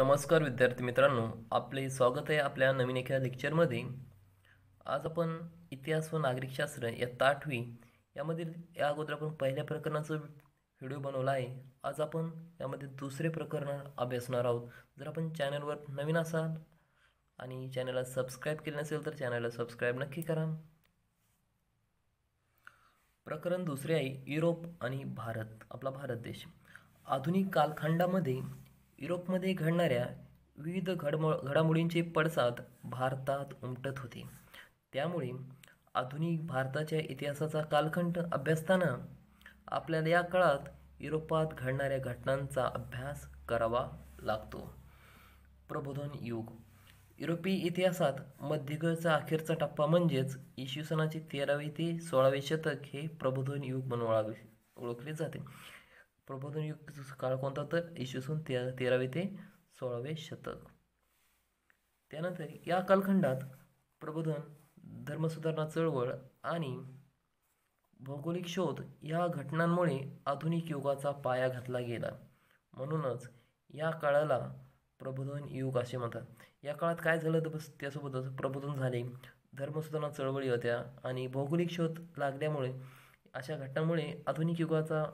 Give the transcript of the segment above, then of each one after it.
नमस्कार विद्यार्थी मित्रांनो आपले स्वागत आहे आपल्या नवीन एका लेक्चरमध्ये आज आपण इतिहास व नागरिकशास्त्र या ताठवी यामधील या अगोदर आपण पहिल्या प्रकरणाचा व्हिडिओ बनवला आहे आज आपण यामध्ये दुसरे प्रकरण अभ्यासणार आहोत जर आपण चॅनलवर नवीन असाल आणि चॅनलला सबस्क्राईब केले नसेल तर चॅनलला सबस्क्राईब नक्की करा प्रकरण दुसरे आहे युरोप आणि भारत आपला भारत देश आधुनिक कालखंडामध्ये युरोपमध्ये घडणाऱ्या विविध घडमो घडामोडींचे पडसाद भारतात उमटत होते त्यामुळे आधुनिक भारताच्या इतिहासाचा कालखंड अभ्यासताना आपल्याला या काळात युरोपात घडणाऱ्या घटनांचा अभ्यास करावा लागतो प्रबोधन युग युरोपीय इतिहासात मध्यगळचा अखेरचा टप्पा म्हणजेच इसवी सनाचे तेरावे ते सोळावे शतक हे प्रबोधन युग म्हणून ओळखले जाते प्रबोधन युग काळ कोणता तर इसवी सन ते तेरावे ते सोळावे शतक त्यानंतर या कालखंडात प्रबोधन धर्मसुधारणा चळवळ आणि भौगोलिक शोध या घटनांमुळे आधुनिक युगाचा पाया घातला गेला म्हणूनच या काळाला प्रबोधन युग असे म्हणतात या काळात काय झालं तर बस त्यासोबतच प्रबोधन झाले धर्मसुधारणा चळवळी होत्या आणि भौगोलिक शोध लागल्यामुळे अशा घटनामुळे आधुनिक युगाचा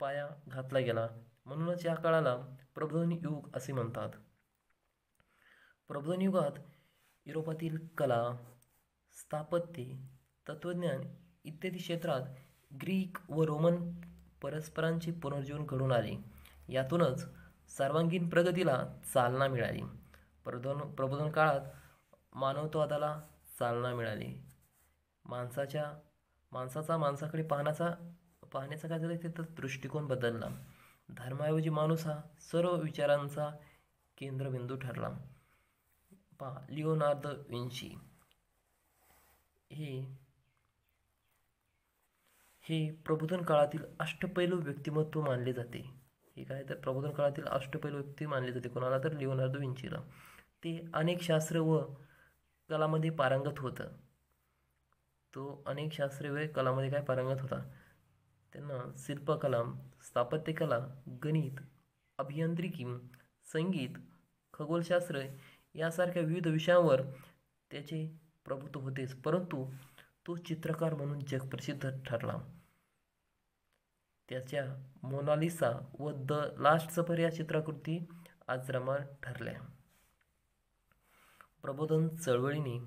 पाया घातला गेला म्हणूनच या काळाला प्रबोधन युग असे म्हणतात प्रबोधन युगात युरोपातील कला स्थापत्य तत्त्वज्ञान इत्यादी क्षेत्रात ग्रीक व रोमन परस्परांचे पुनर्जीवन घडून आले यातूनच सर्वांगीण प्रगतीला चालना मिळाली प्रबोधन प्रबोधन काळात मानवत्वादाला चालना मिळाली माणसाच्या माणसाचा माणसाकडे पाहण्याचा पाहण्याचा काय झालं त्याचा दृष्टिकोन बदलला धर्माऐवजी माणूस हा सर्व विचारांचा केंद्रबिंदू ठरला पा लिओनार्द विंची हे हे प्रबोधन काळातील अष्टपैलू व्यक्तिमत्व मानले जाते हे काय तर प्रबोधन काळातील अष्टपैलू व्यक्ती मानले जाते कोणाला तर लिओनार्द विंचीला ते अनेक शास्त्र व कलामध्ये पारंगत होतं तो अनेक शास्त्रीय कलामध्ये काय पारंगत होता त्यांना शिल्पकला स्थापत्यकला गणित अभियांत्रिकी संगीत खगोलशास्त्र यासारख्या विविध विषयांवर त्याचे प्रभुत्व होतेच परंतु तो चित्रकार म्हणून जगप्रसिद्ध ठरला त्याच्या मोनालिसा व द लास्ट सफर या चित्राकृती रमा ठरल्या प्रबोधन चळवळीने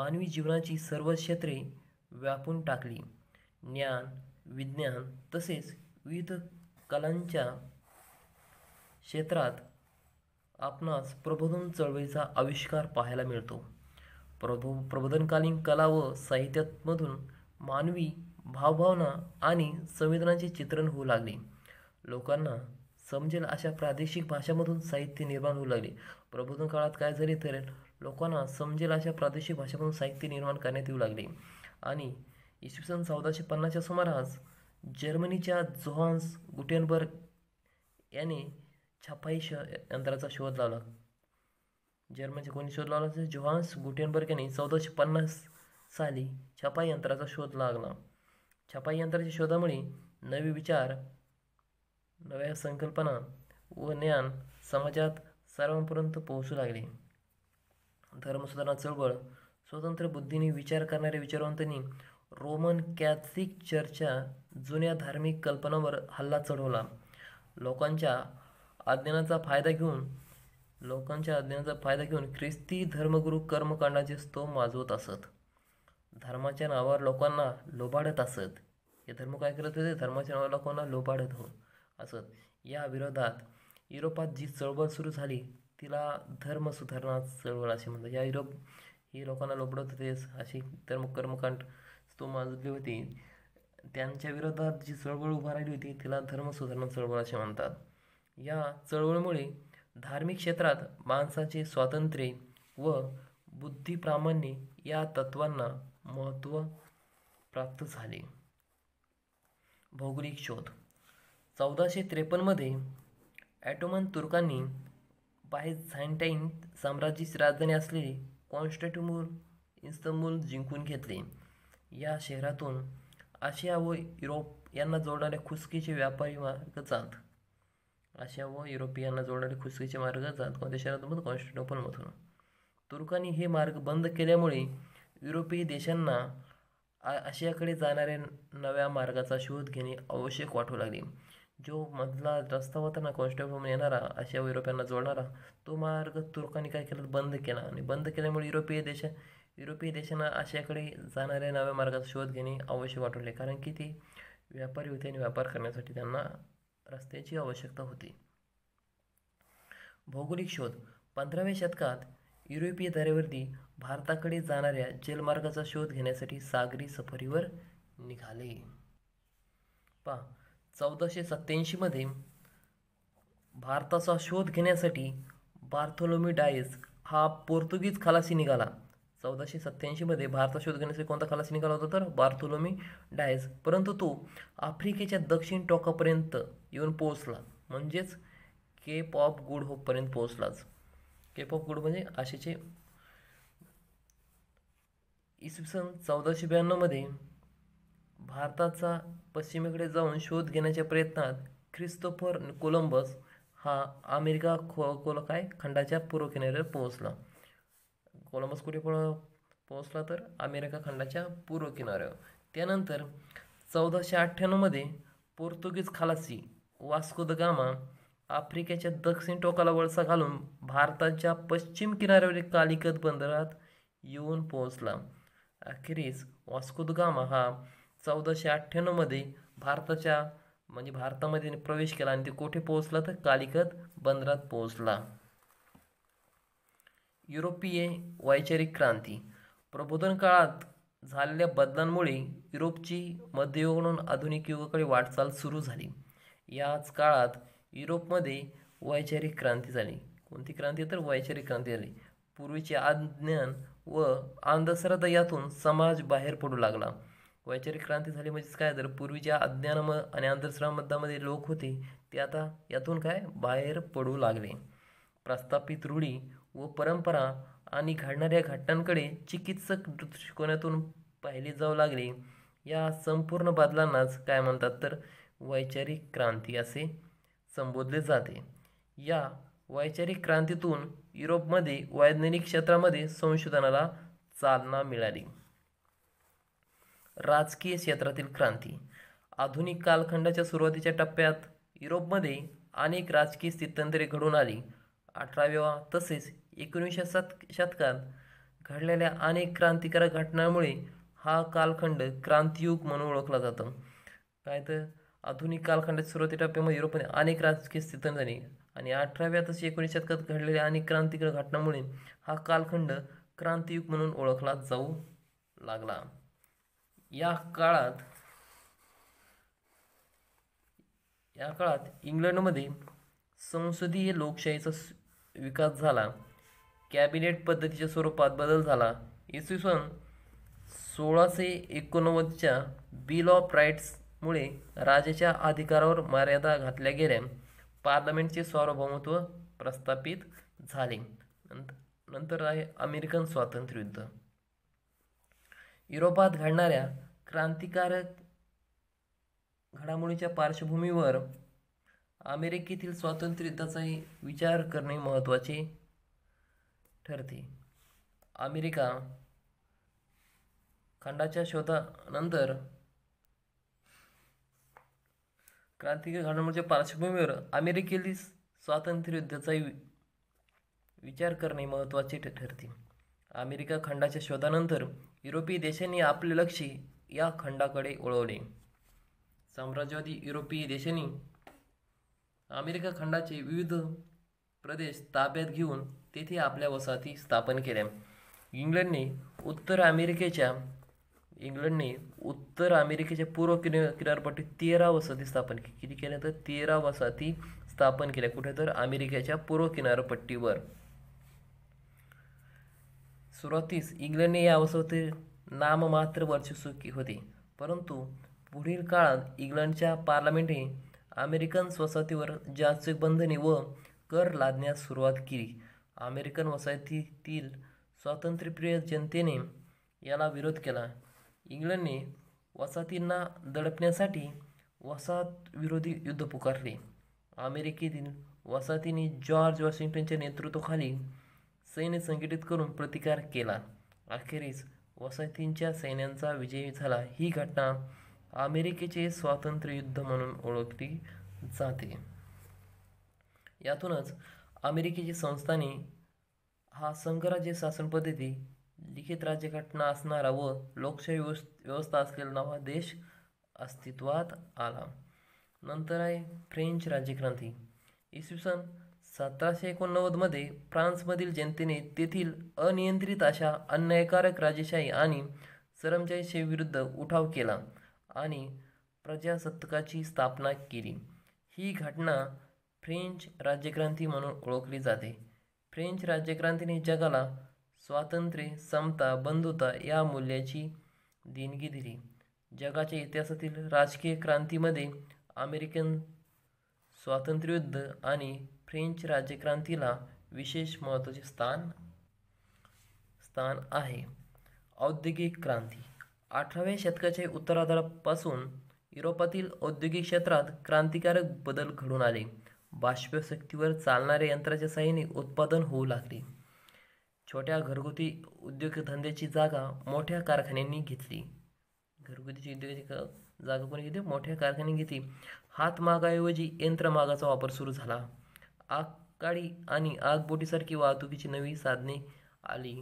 मानवी जीवनाची सर्व क्षेत्रे व्यापून टाकली ज्ञान विज्ञान तसेच विविध कलांच्या क्षेत्रात आपणास प्रबोधन चळवळीचा आविष्कार पाहायला मिळतो प्रबो प्रबोधनकालीन कला व साहित्यामधून मानवी भावभावना आणि संवेदनांचे चित्रण होऊ लागले लोकांना समजेल अशा प्रादेशिक भाषामधून साहित्य निर्माण होऊ लागले प्रबोधन काळात काय झाले तर लोकांना समजेल अशा प्रादेशिक भाषामधून साहित्य निर्माण करण्यात येऊ लागले आणि इसवी सन चौदाशे पन्नासच्या सुमारास जर्मनीच्या जोहान्स गुटेनबर्ग याने छपाई श यंत्राचा शोध लावला जर्मनीचे कोणी शोध लावला तर जोहान्स गुटेनबर्ग यांनी चौदाशे पन्नास साली छपाई यंत्राचा शोध लागला छपाई यंत्राच्या शोधामुळे नवे विचार नव्या संकल्पना व ज्ञान समाजात सर्वांपर्यंत पोहोचू लागले धर्मसुधारणा चळवळ स्वतंत्र बुद्धीने विचार करणाऱ्या विचारवंतांनी रोमन कॅथलिक चर्चच्या जुन्या धार्मिक कल्पनांवर हल्ला चढवला लोकांच्या अज्ञानाचा फायदा घेऊन लोकांच्या अज्ञानाचा फायदा घेऊन ख्रिस्ती धर्मगुरू कर्मकांडाचे स्तोम माजवत असत धर्माच्या नावावर लोकांना लोभाडत असत हे धर्म काय करत होते धर्माच्या नावावर लोकांना लोबाडत हो असत या विरोधात युरोपात जी चळवळ सुरू झाली तिला धर्म सुधारणा चळवळ असे म्हणतात या युरोप ही लोकांना लोबडत होते अशी धर्म कर्मकांड तो माजले होते त्यांच्या विरोधात जी चळवळ उभारली होती तिला धर्मसुधारणा चळवळ असे म्हणतात या चळवळीमुळे धार्मिक क्षेत्रात माणसाचे स्वातंत्र्य व बुद्धिप्रामाण्य या तत्वांना महत्त्व प्राप्त झाले भौगोलिक शोध चौदाशे त्रेपन्नमध्ये ॲटोमन तुर्कांनी बायझायंटाईन साम्राज्याची राजधानी असलेली कॉन्स्टॅटिमोर इस्तंबूल जिंकून घेतले या शहरातून आशिया व युरोप यांना जोडणारे खुसकीचे व्यापारी मार्ग जात आशिया व युरोपियांना जोडणारे खुसकीचे मार्ग जात कोणत्या शहरातून कॉन्स्टंटोपलमधून तुर्कांनी हे मार्ग बंद केल्यामुळे युरोपीय देशांना आशियाकडे जाणाऱ्या नव्या मार्गाचा शोध घेणे आवश्यक वाटू लागले जो मधला रस्ता होता ना येणारा आशिया व युरोपियांना जोडणारा तो मार्ग तुर्कांनी काय केला बंद केला आणि बंद केल्यामुळे युरोपीय देश युरोपीय देशांना आशियाकडे जाणाऱ्या नव्या मार्गाचा शोध घेणे आवश्यक वाटवले कारण की ते व्यापारी होते आणि व्यापार करण्यासाठी त्यांना रस्त्याची आवश्यकता होती भौगोलिक शोध पंधराव्या शतकात युरोपीय दऱ्यावरती भारताकडे जाणाऱ्या जलमार्गाचा शोध घेण्यासाठी सागरी सफरीवर निघाले पा चौदाशे सत्त्याऐंशीमध्ये भारताचा शोध घेण्यासाठी बार्थोलोमी डायस हा पोर्तुगीज खलासी निघाला चौदाशे सत्त्याऐंशीमध्ये भारतात शोध घेण्यासाठी कोणता खलासी निघाला होता तर बार्थोलोमी डायस परंतु तो आफ्रिकेच्या दक्षिण टोकापर्यंत येऊन पोहोचला म्हणजेच केप ऑफ गुड होपपर्यंत पोहोचलाच केप ऑफ गुड म्हणजे आशेचे इसवी सन चौदाशे ब्याण्णवमध्ये भारताचा पश्चिमेकडे जाऊन शोध घेण्याच्या प्रयत्नात ख्रिस्तोफर कोलंबस हा अमेरिका खो कोलकाय खंडाच्या पूर्व किनाऱ्यावर पोहोचला कोलंबस कुठे पळ पोहोचला तर अमेरिका खंडाच्या पूर्व किनाऱ्यावर त्यानंतर चौदाशे अठ्ठ्याण्णवमध्ये पोर्तुगीज खालासी वास्को द गामा आफ्रिकेच्या दक्षिण टोकाला वळसा घालून भारताच्या पश्चिम किनाऱ्यावरील कालिकत बंदरात येऊन पोहोचला अखेरीस वास्को द गामा हा चौदाशे अठ्ठ्याण्णवमध्ये भारताच्या म्हणजे भारतामध्ये प्रवेश केला आणि ते कुठे पोहोचला तर कालिकत बंदरात पोहोचला युरोपीय वैचारिक क्रांती प्रबोधन काळात झालेल्या बदलांमुळे युरोपची मध्ययुग म्हणून आधुनिक युगाकडे वाटचाल सुरू झाली याच काळात युरोपमध्ये वैचारिक क्रांती झाली कोणती क्रांती तर वैचारिक क्रांती झाली पूर्वीचे अज्ञान व अंधश्रद्धा यातून समाज बाहेर पडू लागला वैचारिक क्रांती झाली म्हणजेच काय तर पूर्वीच्या अज्ञानम आणि अंधश्रमतामध्ये लोक होते ते आता यातून काय बाहेर पडू लागले प्रस्थापित रूढी व परंपरा आणि घडणाऱ्या घटनांकडे चिकित्सक दृष्टिकोनातून पाहिले जाऊ लागले या संपूर्ण बदलांनाच काय म्हणतात तर वैचारिक क्रांती असे संबोधले जाते या वैचारिक क्रांतीतून युरोपमध्ये वैज्ञानिक क्षेत्रामध्ये संशोधनाला चालना मिळाली राजकीय क्षेत्रातील क्रांती आधुनिक कालखंडाच्या सुरुवातीच्या टप्प्यात युरोपमध्ये अनेक राजकीय स्थित्यंतरे घडून आली अठराव्या तसेच एकोणीसशे शत शतकात घडलेल्या अनेक क्रांतिकारक घटनांमुळे हा कालखंड क्रांतियुग म्हणून ओळखला जातो काय तर आधुनिक कालखंडात सुरुवाती टप्प्यामध्ये युरोपमध्ये अनेक राजकीय स्थित झाली आणि अठराव्या तसे एकोणीस शतकात घडलेल्या अनेक क्रांतिकारक घटनांमुळे हा कालखंड क्रांतियुग म्हणून ओळखला जाऊ लागला या काळात या काळात इंग्लंडमध्ये संसदीय लोकशाहीचा विकास झाला कॅबिनेट पद्धतीच्या स्वरूपात बदल झाला इसवी सन सोळाशे एकोणनव्वदच्या बिल ऑफ राईट्समुळे राजाच्या अधिकारावर मर्यादा घातल्या गेल्या पार्लमेंटचे सार्वभौमत्व प्रस्थापित झाले नंतर आहे अमेरिकन स्वातंत्र्ययुद्ध युरोपात घडणाऱ्या क्रांतिकारक घडामोडीच्या पार्श्वभूमीवर अमेरिकेतील युद्धाचाही विचार करणे महत्त्वाचे ठरते अमेरिका खंडाच्या शोधानंतर क्रांतिकारी घडामोडीच्या पार्श्वभूमीवर अमेरिकेतील युद्धाचा विचार करणे महत्त्वाचे ठरते अमेरिका खंडाच्या शोधानंतर युरोपीय देशांनी आपले लक्ष या खंडाकडे वळवले साम्राज्यवादी युरोपीय देशांनी अमेरिका खंडाचे विविध प्रदेश ताब्यात घेऊन तेथे आपल्या वसाहती स्थापन केल्या इंग्लंडने उत्तर अमेरिकेच्या इंग्लंडने उत्तर अमेरिकेच्या पूर्व किन किनारपट्टी तेरा वसाहती स्थापन केली किती केल्या तर तेरा वसाहती स्थापन केल्या कुठे तर अमेरिकेच्या पूर्व किनारपट्टीवर सुरुवातीस इंग्लंडने या वसाहती नाममात्र वर्चस्व होते परंतु पुढील काळात इंग्लंडच्या पार्लमेंटने अमेरिकन वसाहतीवर जागतिक बंधने व कर लादण्यास सुरुवात केली अमेरिकन वसाहतीतील स्वातंत्र्यप्रिय जनतेने याला विरोध केला इंग्लंडने वसाहतींना दडपण्यासाठी वसाहत विरोधी युद्ध पुकारले अमेरिकेतील वसाहतींनी जॉर्ज वॉशिंग्टनच्या नेतृत्वाखाली सैन्य संघटित करून प्रतिकार केला अखेरीस वसाहतींच्या सैन्यांचा विजय झाला ही घटना अमेरिकेचे स्वातंत्र्य युद्ध म्हणून ओळखली जाते यातूनच अमेरिकेची संस्थाने हा संघराज्य शासनपद्धती लिखित राज्यघटना असणारा व लोकशाही व्यवस्था असलेला नवा देश अस्तित्वात आला नंतर आहे फ्रेंच राज्यक्रांती इसवी सन सतराशे एकोणनव्वदमध्ये फ्रान्समधील जनतेने तेथील अनियंत्रित अशा अन्यायकारक राजेशाही आणि विरुद्ध उठाव केला आणि प्रजासत्ताकाची स्थापना केली ही घटना फ्रेंच राज्यक्रांती म्हणून ओळखली जाते फ्रेंच राज्यक्रांतीने जगाला स्वातंत्र्य समता बंधुता या मूल्याची देणगी दिली जगाच्या इतिहासातील राजकीय क्रांतीमध्ये अमेरिकन स्वातंत्र्ययुद्ध आणि फ्रेंच राज्यक्रांतीला विशेष महत्त्वाचे स्थान स्थान आहे औद्योगिक क्रांती अठराव्या शतकाच्या उत्तराधारापासून युरोपातील औद्योगिक क्षेत्रात क्रांतिकारक बदल घडून आले बाष्पशक्तीवर चालणाऱ्या यंत्राच्या साहाय्याने उत्पादन होऊ लागले छोट्या घरगुती उद्योगधंद्याची जागा मोठ्या कारखान्यांनी घेतली घरगुतीची उद्योगाची जागा कोणी घेतली मोठ्या कारखान्यांनी घेतली हातमागाऐवजी यंत्रमागाचा वापर सुरू झाला आगकाळी आणि आगबोटीसारखी वाहतुकीची नवी साधने आली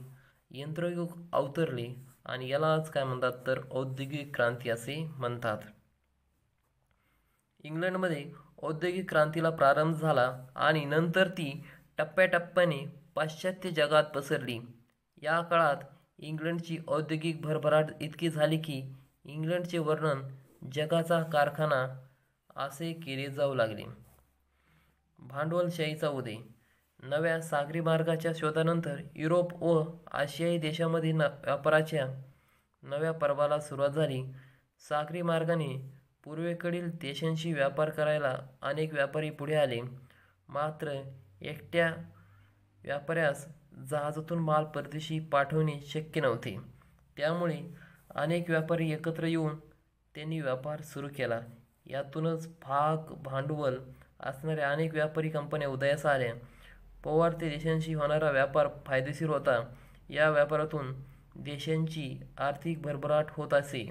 यंत्रयुग अवतरले आणि यालाच काय म्हणतात तर औद्योगिक क्रांती असे म्हणतात इंग्लंडमध्ये औद्योगिक क्रांतीला प्रारंभ झाला आणि नंतर ती टप्प्याटप्प्याने पाश्चात्य जगात पसरली या काळात इंग्लंडची औद्योगिक भरभराट इतकी झाली की इंग्लंडचे वर्णन जगाचा कारखाना असे केले जाऊ लागले भांडवलशाहीचा उदय नव्या सागरी मार्गाच्या शोधानंतर युरोप व आशियाई देशामध्ये न व्यापाराच्या नव्या पर्वाला सुरुवात झाली सागरी मार्गाने पूर्वेकडील देशांशी व्यापार करायला अनेक व्यापारी पुढे आले मात्र एकट्या व्यापाऱ्यास जहाजातून माल परदेशी पाठवणे शक्य नव्हते त्यामुळे अनेक व्यापारी एकत्र येऊन त्यांनी व्यापार सुरू केला यातूनच भाग भांडवल असणाऱ्या अनेक व्यापारी कंपन्या उदयास आल्या पवार ते देशांशी होणारा व्यापार फायदेशीर होता या व्यापारातून देशांची आर्थिक भरभराट होत असे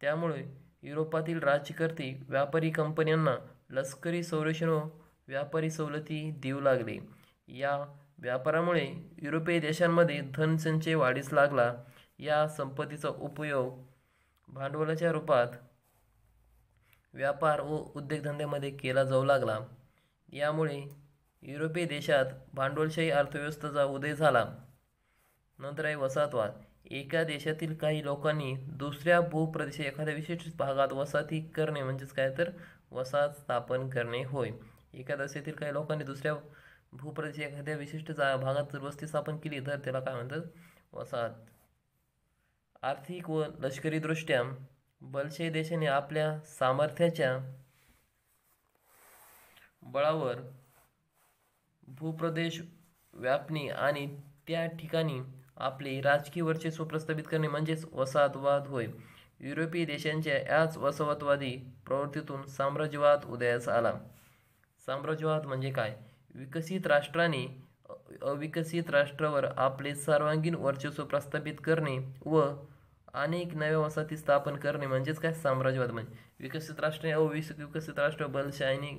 त्यामुळे युरोपातील राज्यकर्ते व्यापारी कंपन्यांना लष्करी संरक्षण व व्यापारी सवलती देऊ लागले या व्यापारामुळे युरोपीय देशांमध्ये धनसंचय वाढीस लागला या संपत्तीचा उपयोग भांडवलाच्या रूपात व्यापार व उद्योगधंद्यामध्ये केला जाऊ लागला यामुळे युरोपीय देशात भांडवलशाही अर्थव्यवस्थेचा उदय झाला नंतर आहे वसाहतवाद एका देशातील काही लोकांनी दुसऱ्या भूप्रदेश एखाद्या विशिष्ट भागात वसाहती करणे म्हणजेच काय तर वसाहत स्थापन करणे होय एका देशातील काही लोकांनी दुसऱ्या भूप्रदेश एखाद्या विशिष्ट जा भागात जर वस्ती स्थापन केली तर त्याला काय म्हणतात वसाहत आर्थिक व लष्करीदृष्ट्या बलशाही देशाने आपल्या सामर्थ्याच्या बळावर भूप्रदेश व्यापणे आणि त्या ठिकाणी आपले राजकीय वर्चस्व प्रस्थापित करणे म्हणजेच वसाहतवाद होय युरोपीय देशांच्या याच वसाहतवादी प्रवृत्तीतून साम्राज्यवाद उदयास आला साम्राज्यवाद म्हणजे काय विकसित राष्ट्राने अविकसित राष्ट्रावर आपले सर्वांगीण वर्चस्व प्रस्थापित करणे व अनेक नव्या वसाहती स्थापन करणे म्हणजेच काय साम्राज्यवाद म्हणजे विकसित राष्ट्रे अविस विकसित राष्ट्र बलशाहीनी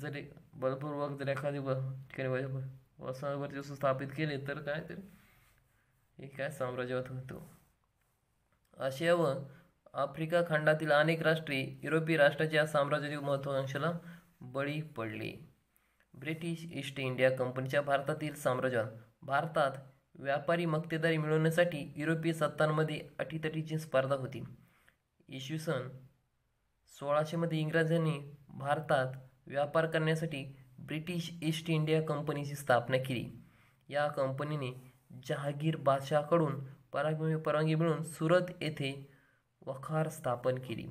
जरी बलपूर्वक जर एखादी ठिकाणी वर्चस्व स्थापित केले तर काय तरी एका साम्राज्यात होतो आशिया व आफ्रिका खंडातील अनेक राष्ट्रे युरोपीय राष्ट्राच्या साम्राज्यातील महत्त्वाकांक्षाला बळी पडले ब्रिटिश ईस्ट इंडिया कंपनीच्या भारतातील साम्राज्यात भारतात व्यापारी मक्तेदारी मिळवण्यासाठी युरोपीय सत्तांमध्ये अटीतटीची स्पर्धा होती इसवी सन सोळाशेमध्ये इंग्रजांनी भारतात व्यापार करण्यासाठी ब्रिटिश ईस्ट इंडिया कंपनीची स्थापना केली या कंपनीने जहागीर बादशाहकडून पराग परवानगी मिळून सुरत येथे वखार स्थापन केली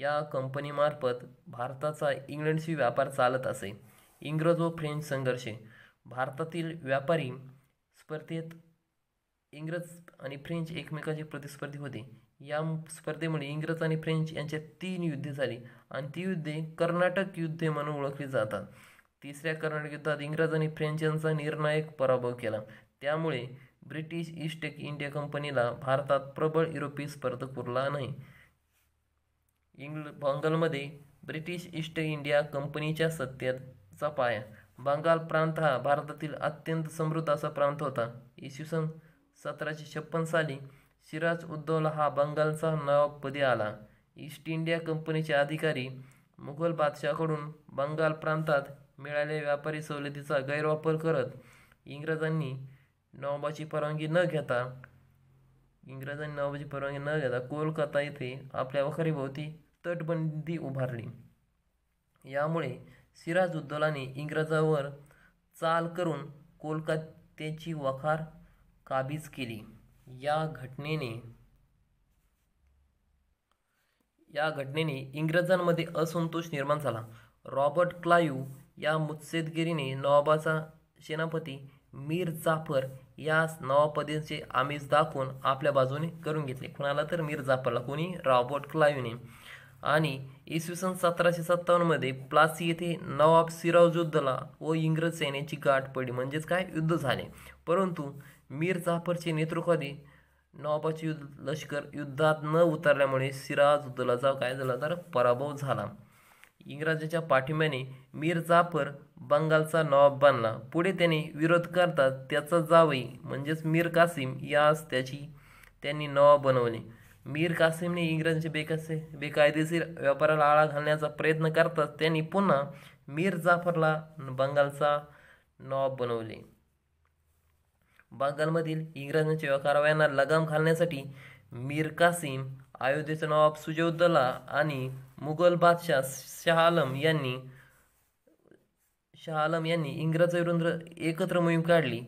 या कंपनीमार्फत भारताचा इंग्लंडशी व्यापार चालत असे इंग्रज व फ्रेंच संघर्षे भारतातील व्यापारी स्पर्धेत इंग्रज आणि फ्रेंच एकमेकांचे प्रतिस्पर्धी होते या स्पर्धेमुळे इंग्रज आणि फ्रेंच यांच्यात तीन युद्धे झाली आणि ती युद्धे कर्नाटक युद्धे म्हणून ओळखली जातात तिसऱ्या कर्नाटक युद्धात इंग्रज आणि फ्रेंच यांचा निर्णायक पराभव केला त्यामुळे ब्रिटिश ईस्ट इंडिया कंपनीला भारतात प्रबळ युरोपीय स्पर्धक पुरला नाही इंग्ल बंगालमध्ये ब्रिटिश ईस्ट इंडिया कंपनीच्या सत्तेचा पाया बंगाल प्रांत हा भारतातील अत्यंत समृद्ध असा प्रांत होता इसवी सन सतराशे छप्पन साली सिराज उद्दौला हा बंगालचा नवाबपदी आला ईस्ट इंडिया कंपनीचे अधिकारी मुघल बादशाहकडून बंगाल प्रांतात मिळालेल्या व्यापारी सवलतीचा गैरवापर करत इंग्रजांनी नवाबाची परवानगी न घेता इंग्रजांनी नवाबाची परवानगी न घेता कोलकाता येथे आपल्या वखरीभोवती तटबंदी उभारली यामुळे सिराजुद्दौलाने इंग्रजावर चाल करून कोलकात्याची वखार काबीज केली या घटनेने या घटनेने इंग्रजांमध्ये असंतोष निर्माण झाला रॉबर्ट क्लायू या मुत्सेदगिरीने नवाबाचा सेनापती मीर जाफर या नवाबपदींचे आमिष दाखवून आपल्या बाजूने करून घेतले कुणाला तर मीर जाफरला कोणी रॉबर्ट क्लाईव्हने आणि इसवी सन सतराशे सत्तावन्नमध्ये प्लासी येथे नवाब सिराजुद्दला व इंग्रज सैन्याची गाठ पडली म्हणजेच काय युद्ध झाले परंतु मीर जाफरचे नेतृत्वादी नवाबाचे युद्ध लष्कर युद्धात न उतरल्यामुळे सिराजुद्दलाचा काय झाला तर पराभव झाला इंग्रजांच्या पाठिंब्याने मीर जाफर बंगालचा नवाब बनला पुढे त्याने विरोध करतात त्याचा जावई म्हणजेच मीर कासिम यास त्याची त्यांनी नवाब बनवले मीर कासिमने इंग्रजांचे बेकासे बेकायदेशीर व्यापाराला आळा घालण्याचा प्रयत्न करताच त्यांनी पुन्हा मीर जाफरला बंगालचा नवाब बनवले बंगालमधील इंग्रजांच्या कारवायांना लगाम घालण्यासाठी मीर कासिम अयोध्येचं नवाब सुजौदला आणि मुघल बादशाह शाह आलम यांनी शाह आलम यांनी इंग्रज विरुद्ध एकत्र मोहीम काढली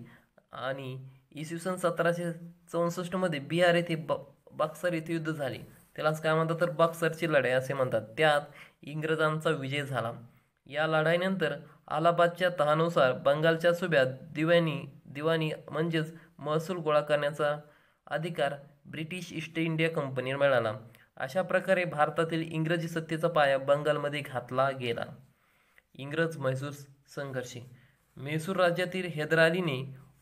आणि इसवी सन सतराशे चौसष्टमध्ये बिहार येथे ब बक्सर येथे युद्ध झाले त्यालाच काय म्हणतात तर बक्सरची लढाई असे म्हणतात त्यात इंग्रजांचा विजय झाला या लढाईनंतर अलाहाबादच्या तहानुसार बंगालच्या सुब्यात दिव्यानी दिवाणी म्हणजेच महसूल गोळा करण्याचा अधिकार ब्रिटिश ईस्ट इंडिया कंपनी मिळाला अशा प्रकारे भारतातील इंग्रजी सत्तेचा पाया बंगालमध्ये घातला गेला इंग्रज म्हैसूर संघर्ष म्हैसूर राज्यातील अलीने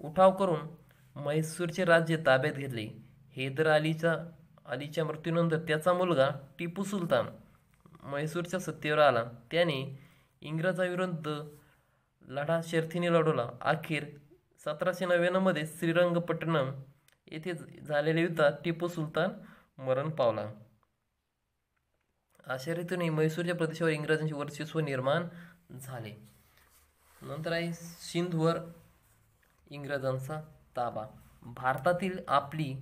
उठाव करून म्हैसूरचे राज्य ताब्यात घेतले हैदर अलीचा अलीच्या मृत्यूनंतर त्याचा मुलगा टिपू सुलतान म्हैसूरच्या सत्तेवर आला त्याने इंग्रजाविरुद्ध लढा शर्थीने लढवला अखेर सतराशे नव्याण्णवमध्ये श्रीरंगपट्टणम येथे झालेल्या युद्धात टिपू सुलतान मरण पावला अशा रीतीने म्हैसूरच्या प्रदेशावर इंग्रजांचे वर्चस्व निर्माण झाले नंतर आहे सिंधूवर इंग्रजांचा ताबा भारतातील आपली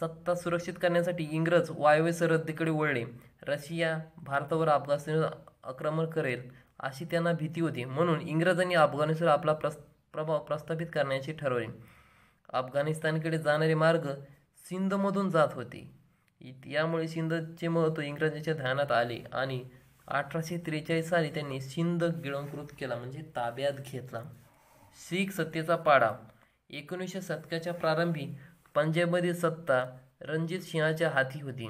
सत्ता सुरक्षित करण्यासाठी इंग्रज वायव्य सरहद्दीकडे वळले रशिया भारतावर अफगाणिस्तान आक्रमण करेल अशी त्यांना भीती होती म्हणून इंग्रजांनी अफगाणिस्तान आपला प्रस प्रभाव प्रस्थापित करण्याचे ठरवले अफगाणिस्तानकडे जाणारे मार्ग सिंधमधून जात होते यामुळे सिंधचे महत्त्व इंग्रजांच्या ध्यानात आले आणि अठराशे त्रेचाळीस साली त्यांनी सिंध गिळंकृत केला म्हणजे ताब्यात घेतला शीख सत्तेचा पाडा एकोणीसशे शतकाच्या प्रारंभी पंजाबमधील सत्ता रणजित सिंहाच्या हाती होती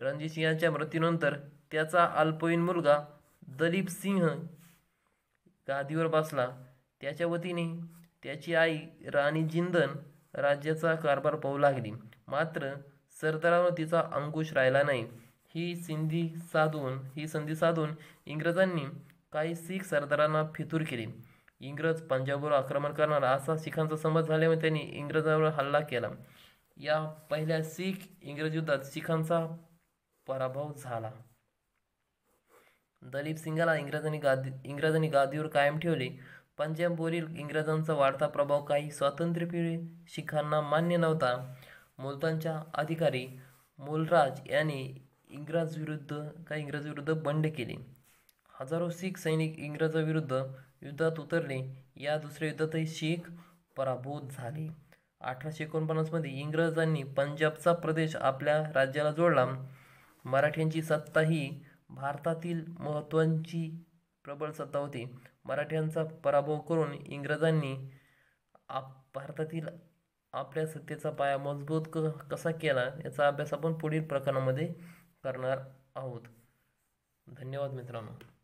रणजित सिंहाच्या मृत्यूनंतर त्याचा अल्पवयीन मुलगा दलीप सिंह गादीवर बसला त्याच्या वतीने त्याची आई राणी जिंदन राज्याचा कारभार पाहू लागली मात्र सरदारावर तिचा अंकुश राहिला नाही ही सिंधी साधून ही संधी साधून इंग्रजांनी काही सिख सरदारांना फितूर केली इंग्रज पंजाबवर आक्रमण करणार असा शिखांचा समज झाल्यामुळे त्यांनी इंग्रजांवर हल्ला केला या पहिल्या सिख इंग्रज युद्धात शिखांचा पराभव झाला दलीप सिंगाला इंग्रजांनी गादी इंग्रजांनी गादीवर कायम ठेवले पंजाबवरील इंग्रजांचा वाढता प्रभाव काही स्वातंत्र्यपीढी शिखांना मान्य नव्हता मुलतांच्या अधिकारी मोलराज यांनी इंग्रजविरुद्ध काही इंग्रजविरुद्ध बंड केले हजारो शीख सैनिक इंग्रजाविरुद्ध युद्धात उतरले या दुसऱ्या युद्धातही शीख पराभूत झाले अठराशे एकोणपन्नासमध्ये इंग्रजांनी पंजाबचा प्रदेश आपल्या राज्याला जोडला मराठ्यांची सत्ता ही भारतातील महत्त्वाची प्रबळ सत्ता होती मराठ्यांचा पराभव करून इंग्रजांनी आप भारतातील आपल्या सत्तेचा पाया मजबूत क कसा केला याचा अभ्यास आपण पुढील प्रकरणामध्ये करणार आहोत धन्यवाद मित्रांनो